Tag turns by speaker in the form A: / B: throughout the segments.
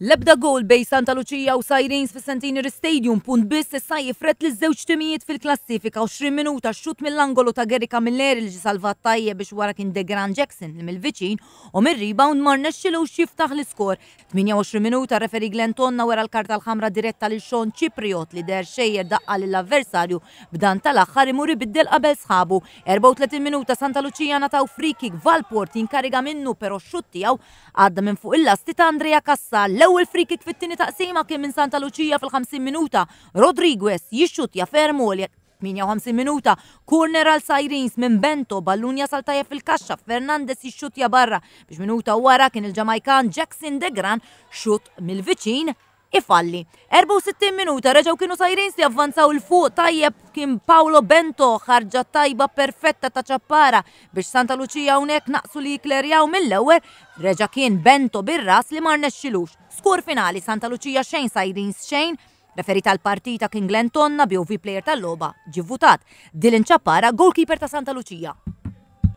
A: Lebda gol bej Santa Lucia u Sirens fi Centenary Stadium punt biss issa jifret li żewġ timijiet fil-klassifika 20 minuta xut mill-angolo ta' Gerika Miller li salvat tajje biex wara kien Degran Jackson li mill-viċin u mill rebound mar nexxilu xiftaħ l-iskor. 28 minuta referi Glenn Tonna wara l-karta l-ħamra diretta lil Sean Cipriot li der xejjer daqqa lill-avversarju b'dan tal-aħħar imuri biddel qabel sħabu. 34 minuta Santa Lucia nataw free kick Valport jinkariga minnu però xut tiegħu għadda minn fuq il-lasti ta' Andrea Kassal L-ewwel free kick fit-tieni taqsima kien minn Santa Lucia fil-50 minuta. Rodriguez jixxutja fermol 58 minuta, corner għal Sairins minn Bento, Ballunja jasal fil-kaxxa, Fernandez jixxutja barra, biex minuta wara kien il-Ġamajkan Jackson Degran xut mill-viċin ifalli. 64 minuta reġaw kienu sajrin si avvanzaw il-fuq tajjeb kien Paolo Bento ħarġa tajba perfetta ta' ċappara biex Santa Lucia unek naqsu li jiklerjaw mill-ewwel reġa kien Bento bir-ras li mar nexxilux. Skur finali Santa Lucia xejn sajrin xejn Referita l partita kien Glenn Tonna BOV player tal-loba ġivvutat. Dilin ċappara goalkeeper ta' Santa Lucia.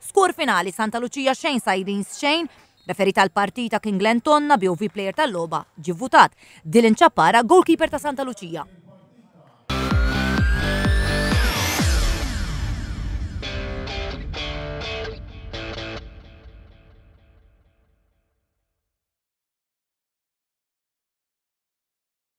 A: Skur finali Santa Lucia xejn sajrin xejn Referi tal partita King Glenn Tonna, BOV player tal-loba, ġivvutat. Dylan Ċappara, goalkeeper ta' Santa Lucia.